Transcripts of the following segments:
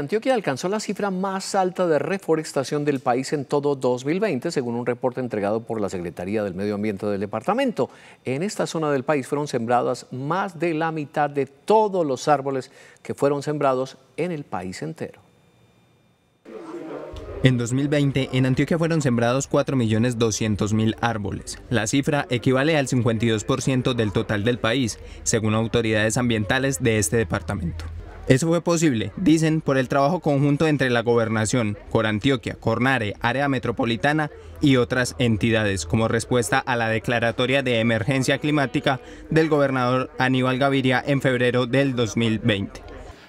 Antioquia alcanzó la cifra más alta de reforestación del país en todo 2020, según un reporte entregado por la Secretaría del Medio Ambiente del departamento. En esta zona del país fueron sembradas más de la mitad de todos los árboles que fueron sembrados en el país entero. En 2020, en Antioquia fueron sembrados 4.200.000 árboles. La cifra equivale al 52% del total del país, según autoridades ambientales de este departamento. Eso fue posible, dicen, por el trabajo conjunto entre la gobernación, Corantioquia, Cornare, Área Metropolitana y otras entidades, como respuesta a la declaratoria de emergencia climática del gobernador Aníbal Gaviria en febrero del 2020.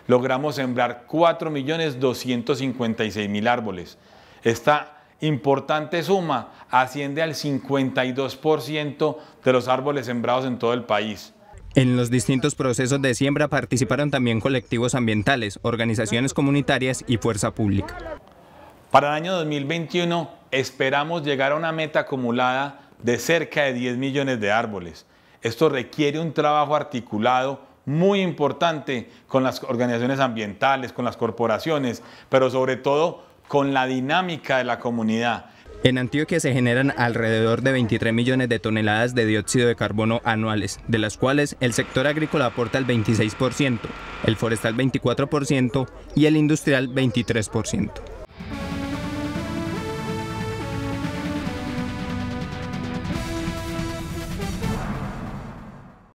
Logramos sembrar 4.256.000 árboles. Esta importante suma asciende al 52% de los árboles sembrados en todo el país. En los distintos procesos de siembra participaron también colectivos ambientales, organizaciones comunitarias y fuerza pública. Para el año 2021 esperamos llegar a una meta acumulada de cerca de 10 millones de árboles. Esto requiere un trabajo articulado muy importante con las organizaciones ambientales, con las corporaciones, pero sobre todo con la dinámica de la comunidad. En Antioquia se generan alrededor de 23 millones de toneladas de dióxido de carbono anuales, de las cuales el sector agrícola aporta el 26%, el forestal 24% y el industrial 23%.